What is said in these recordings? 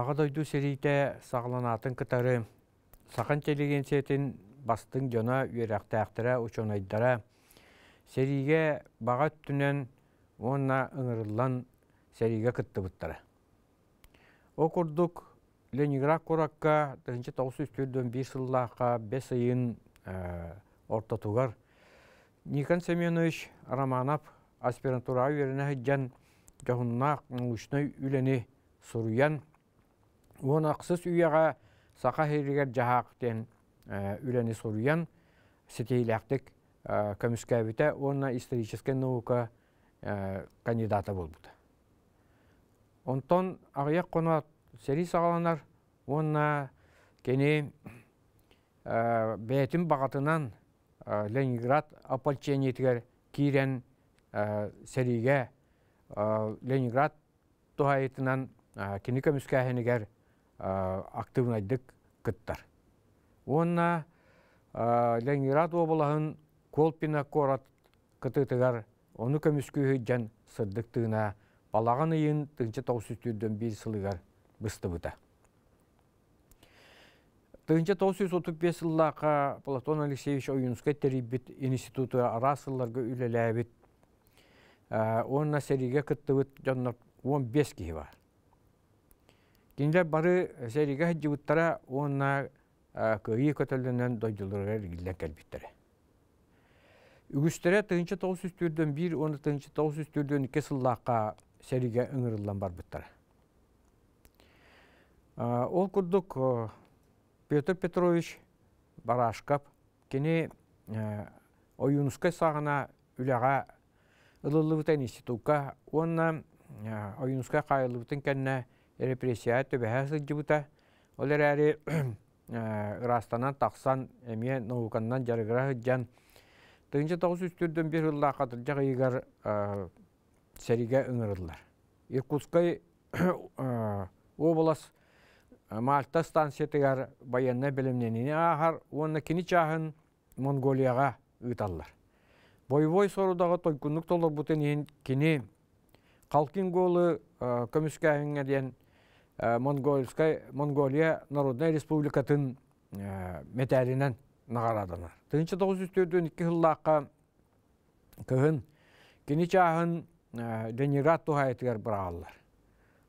Ағадойду серейте сағыланатын сақын сақан сетін бастың жона үйерәқті әқтіра айдыра. серейге бағат түнен онна ұңырылан серейге күтті бұттара. О Ленинград құраққа 1941 сұллаққа 5 айын тұғар. Никан Семенович Романов аспирантура үйеріне жән жағынна ұшны үлені сұруян Уонақсыз үйеға сақа хейрігер жағақтен ә, үләні сұруян сетейләқтік ә, көміскәбіті онна исторический наука ә, кандидаты болбуды. Онтон ағыяқ қонуат сәрі сағаланар, онна кені бәтім бағатынан Ленинград ополчениетігер кирен сәриге Ленинград тұғайытынан кені көміскәхенігер активнайдык кыттар. Онна Ленинград облаһын Колпина корат кытытыгар оны көмүскүһү жан сырдыктыына балаган ыйын тыгынчы тоғыз түрдөн бир сылыгар быстыбыта. Тыгынчы тоғыз жүз отук Платон Алексеевич Оюнска терибит институты арасылларга үлеләбит. Онна сериге кыттыбыт жоннар он бес киһи бар. Кинилер бары хаджи бұттара, онна көйі көтөлдөнөн дойдылырға иргиллен келбиттере. Үгістері тыгынчы тоғыс жүз бір, бир, оны тоғыс тогуз жүз түрдөн эки сыллаакка сәриге ыңырыллан Ол курдук Петр Петрович бара ашқап, барашкап, кини оюнуска сагына үлага ылылыбытын институтка, онна қайылығы кайылыбытын кенне репрессия төбәһәсік жыбыта. олар әрі ұрастанан э, тақсан әме науканнан жарығыра жан. Тыңжы тоғыз үстірден бір ұлла қатыржақ егер э, сәриге үңірілділер. Иркутскай э, оболас Мальта станция тегер баянна білімненіне ағар, оны кені чағын Монголияға ұйталылар. бойбой сорудағы тойкүнлік толыр бұтын ең кені Қалкин голы көміскәңеден Э, монгольская, Монголия Народная Республика тын э, металинен нағарадына. Тынчы 942 жыллаққа кыһын кини чаһын денират э, тухайтыгар бырааллар.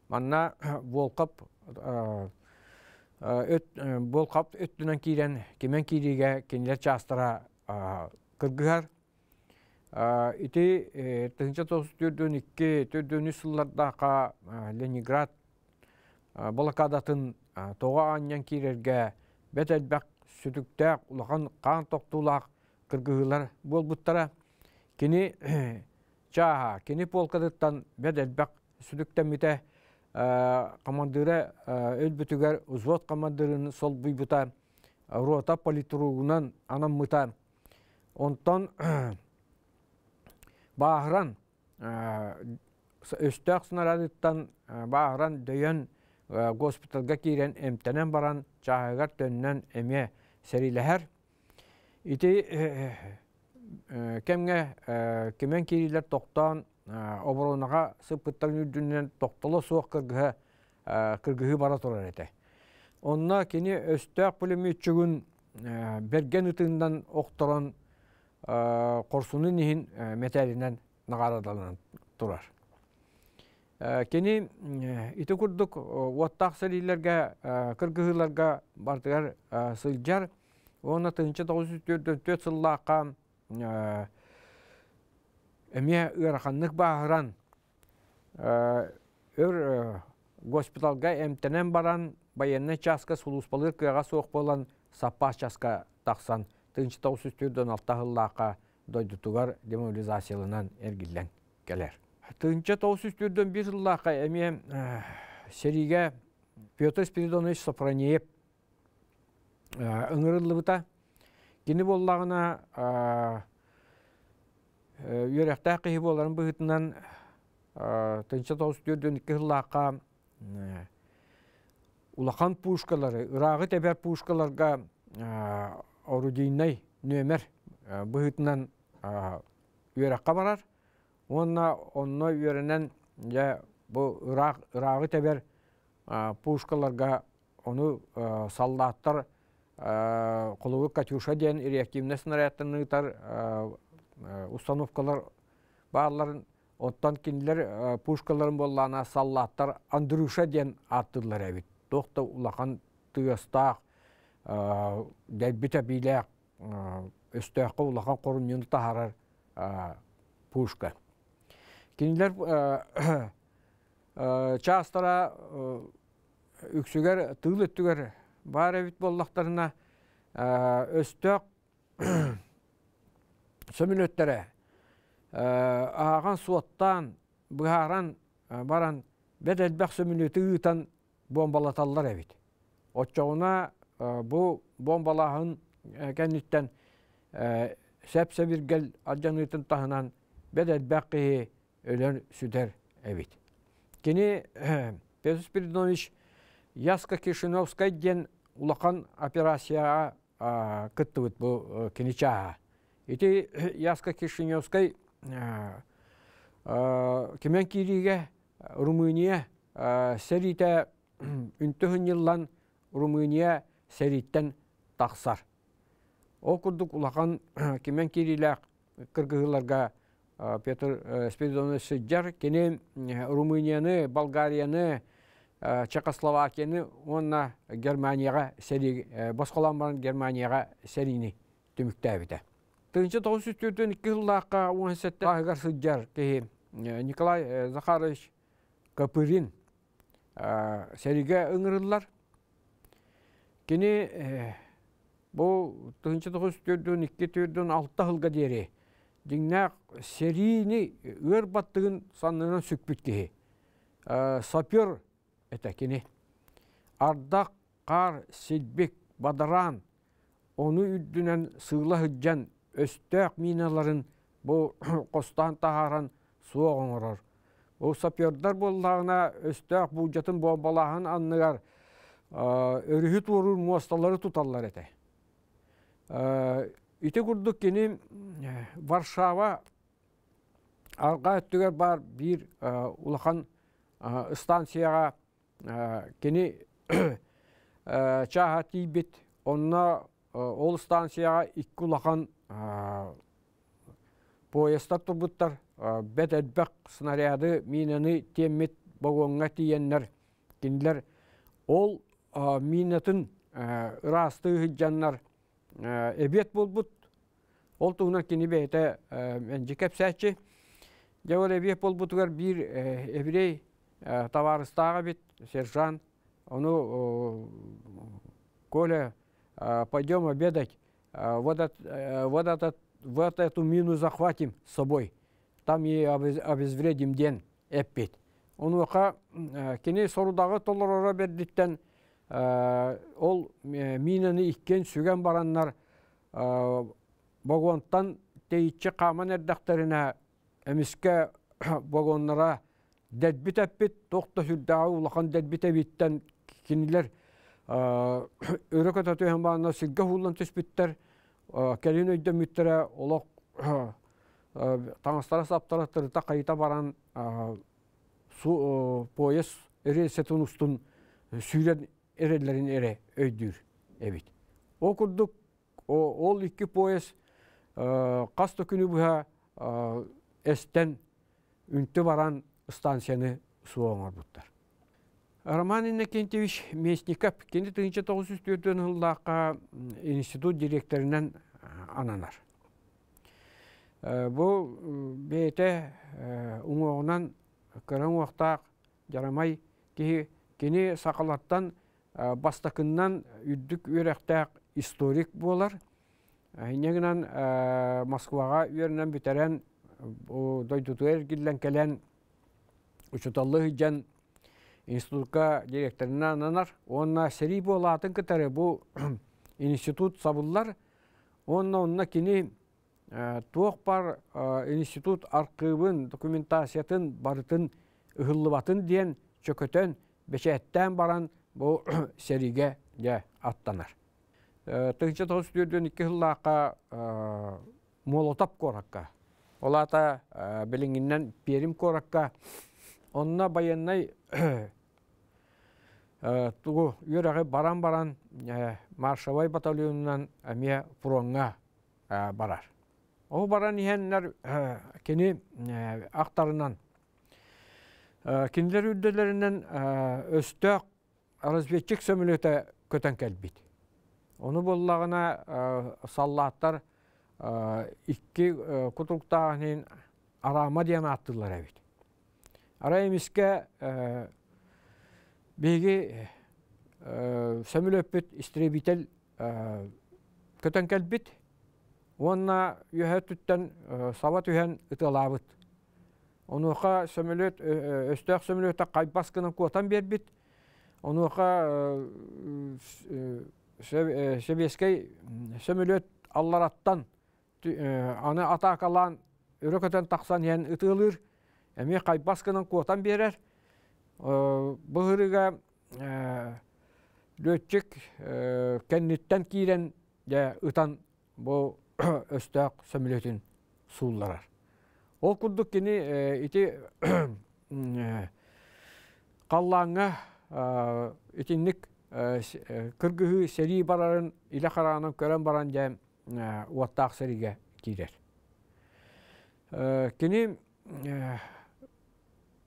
Манна волкап өт волкап өттүнөн кирен кемен кириге кинилер частыра кыргыгар. Ити тыгынча тогуз төрдөн икки Ленинград Э, Балакадатын э, тоға аннан кирерге бәтәлбәк сүтіктәк ұлыған қан тоқтулақ күргігілер бол буттара. Кини жаға, кини полкадыттан бәтәлбәк сүтүктән мите э, командиры бүтігер узвод сол буйбута рота политругунан анам мыта. Онтан баһран өстәк сынарыттан бағыран дөйөн госпиталга кирен эмтенен баран чаагар төннөн эме сериләһәр. Ити э, э, кемге э, кемен кирилер токтон оборонага сыппыттан үдүнөн тоқтылы суок кыргыһы кыргыһы бара турар эте. Онна кини өстөк пулеметчүгүн берген ытыындан окторон корсунун нихин металинен нагарадан турар. Э, кени үті э, курдук оттақ э, сәлейлерге, кыргызларга бардыгар сылжар. Оны тұнчы 944 сыллаққа әме бағыран өр госпиталга эмтенен баран баянна часка сулуспалыр кыяга соқ болан саппа часка тақсан. Тұнчы 946 сыллаққа дойдутугар демобилизациялынан эргиллен келер. Тынча тоусыз бір бир жыллақа әме сериге ә, Петр Спиридонович Сопранеев ә, бұта. Кені боллағына үйрәқті ә, қиып оларын бұғытынан тынча тоусыз түрдөн үкі лақа ұлақан пушкалары, ырағы тәбәр пушкаларға орудийнай нөмір бұғытынан үйрәққа қабарар. Онна онно үйерінен бу бұл Ирак тебер пушкаларга оны салдаттар кулугу Катюша ден реактивный снарядтарны установкалар барларын оттан кинилер пушкаларын боллана салдаттар Андрюша ден аттылар әбит. токто улақан тыястақ, дәлбіті биләқ, өстәқі улақан қорымнен тахарар пушка кинилер чаастара үксүгер тыл өттүгер бар эбит боллактарына өстөк сөмүнөттөрө ааган суоттан быааран баран беделбек сөмүнөтү ыытан бомбалаталлар эбит отчогуна бу бомбалаын кенниттен сепсебиргел сәбиргел тахынан беделбек кии өлер сүдөр әбит. Кені э, Петр Спиридонович Яска Кишиновскай ден улакан операцияға кытты бұт бұл э, кенечаға. Ити э, Яска Кишиновскай кемен кириге Румыния сәрите үнтіхін еллан Румыния сәриттен тақсар. О күрдік улақан кемен кирилек кыргыгыларга Петр э, Спиридонович Сыджар, кені э, Румынияны, Болгарияны, э, Чехословакияны, онна Германияға сәрі, барын Германияға сәріні түміктәбіті. Түрінші 904-тен 2 жылдаққа 17-тті Ағығар Сыджар, Николай Захарович Көпірін сәриге ыңырылар. Кені бұл түрінші 904-тен 2-тен 6 жылға дері дигнак серийни өр баттыгын санынан сүкпүт кеһи э, сапер этекини ардак кар сидбик бадаран оны үддүнен сыыла хыджан өстөк миналарын бу костан тахаран суоғоңорор бу сапердар болдағына өстөк бужатын бомбалаһын анныгар э, өрүһү туурун муасталары туталлар эте э, Үті күрдік кені э, Варшава арға өттігер бар бір ұлақан э, э, станцияға кені чаға тейбет, онна ол станцияға екі ұлақан поездтар тұрбыттар, бәд әдбәқ снаряды минаны теммет богонга тиеннер, кенділер ол минатын ұрастығы жаннар, эбиет болбут ол тугунан кини бейте э, мен жекеп сәтчи жабыл эбиет болбутугар бир эбирей э, товарыстагы бит сержант ону коля э, пойдем обедать вот, вот, этот, вот эту мину захватим с собой там и обезвредим день эппит онуока кини сорудағы толорора бердиттен Э, ол э, минаны иккен сүген бараннар богонтан э, тейитчи қаман эрдахтарына эмиске богоннара дәдбит әппит тоқта сүрдәу улахан дәдбит әбиттен кинилер өрек ататуен бағына сүрге хуллан түспіттер кәлін өйден мүттірі олақ таңыстара саптара тырта қайта баран су пояс рельсетін ұстын сүйрен эрелерин эре өйдүр эбит окурдук ол икки поез кас токүнү буга эстен үнтү баран станцияны суоңорбуттар роман иннокентьевич местников кенди тыгынча тогуз жүз төртүнчү жылдаакка институт директоринен ананар бул уақтақ уңогунан кырым жарамай кини сакалаттан ә, Э, бастакыннан э, үддік үйрәқтәк историк болар. Хинегінан э, Москваға үйерінен бітерен дойдутуэр гиллен келен учуталлы хиджан институтка директорына ананар. Онна сери болатын кітары бұл институт сабыллар. Онна онна кини туох бар институт арқыбын документациятын, барытын, ұғылыбатын дейін чөкөтөн, бечәттен баран, бұл сәріге де аттанар. Э, Тыгчы тоғыз дүрден екі жыллаққа э, молотап коракка. Олата э, біліңінден перим коракка. Онна байыннай тугу үйрәғі баран-баран маршавай батальонынан әме фронға барар. Ол баран иһеннер кені ақтарынан. Киндер үдделерінен өстөк разведчик сөмілеті көтөн келбит Оны боллағына э, саллааттар үкі э, құтылықтағынен э, арама дейін аттылар әбейді. Араймызге бейгі сөмілеп бүт істеребетел көтен кәлбейді. Онына үйәт түттен сават үйән ұтылабыд. Оныға сөмілет, өстәк сөмілетті қайпасқының қуатан бербит Онуха шебескей сөмөлөт аллараттан аны атакалан өрөкөтөн таксан ян ытыылыр эми кайбаскынын куотан берер быгырыга лөтчик кенниттен кирен же ытан бу өстөк сөмөлөтүн суулларар ол курдук кини ити каллааңа итинник э, э, кыргыһы сери барарын иле хараанын көрөн баран жайым э, уаттаах сериге киирер кини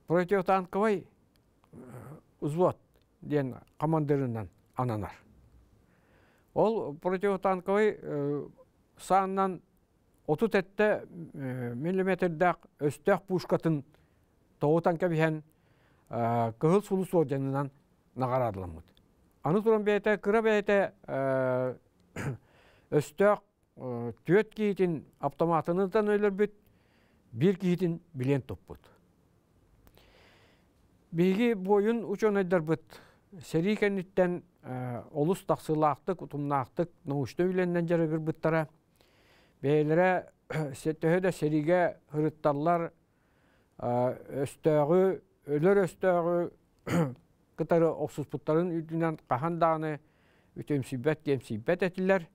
противотанковый взвод ден командырынан ананар ол противотанковый сааннан отут этте миллиметрдак өстөк пушкатын тоотан кебиһен кыһыл сулу суоджанынан нагарадыламмыт аны туран бэйэтэ кыра бэйэтэ өстөк э, түөт киитин автоматынытан өлөрбүт бир киитин билен топпут биги бойын ученойдарбыт серикенниттен э, олус таксылаактык утумнаактык научный үленнен жарыгырбыттара бээлере төһө да сериге ырытталлар э, өстөөгү өлөр өстөөгү кытары оксуспуттарын үтүнен кахан дааны үтөмсүбет кемсибет этилер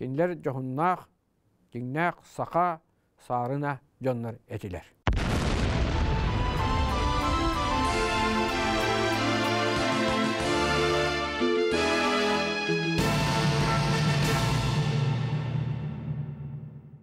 кенлер жохуннаах тиңнаах сака саарына жоннор этилер